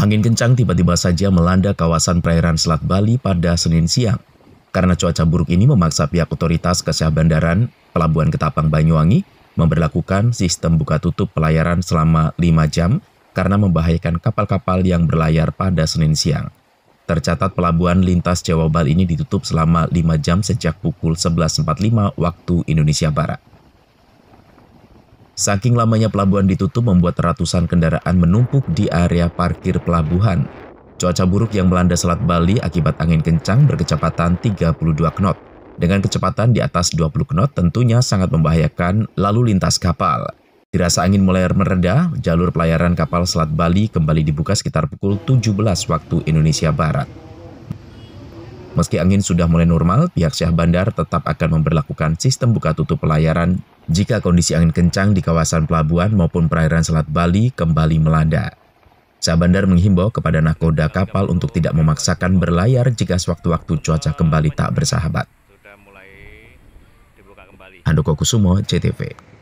Angin kencang tiba-tiba saja melanda kawasan perairan Selat Bali pada Senin siang. Karena cuaca buruk ini memaksa pihak otoritas kesehatan bandaran Pelabuhan Ketapang Banyuwangi memberlakukan sistem buka tutup pelayaran selama 5 jam karena membahayakan kapal-kapal yang berlayar pada Senin siang. Tercatat pelabuhan lintas Jawa Bali ini ditutup selama 5 jam sejak pukul 11.45 waktu Indonesia Barat. Saking lamanya pelabuhan ditutup membuat ratusan kendaraan menumpuk di area parkir pelabuhan. Cuaca buruk yang melanda Selat Bali akibat angin kencang berkecepatan 32 knot. Dengan kecepatan di atas 20 knot tentunya sangat membahayakan lalu lintas kapal. Dirasa angin mulai mereda, jalur pelayaran kapal Selat Bali kembali dibuka sekitar pukul 17 waktu Indonesia Barat. Meski angin sudah mulai normal, pihak Syah Bandar tetap akan memperlakukan sistem buka tutup pelayaran jika kondisi angin kencang di kawasan pelabuhan maupun perairan Selat Bali kembali melanda. Syah Bandar menghimbau kepada nakoda kapal untuk tidak memaksakan berlayar jika sewaktu-waktu cuaca kembali tak bersahabat. Handoko Kusumo, CTV.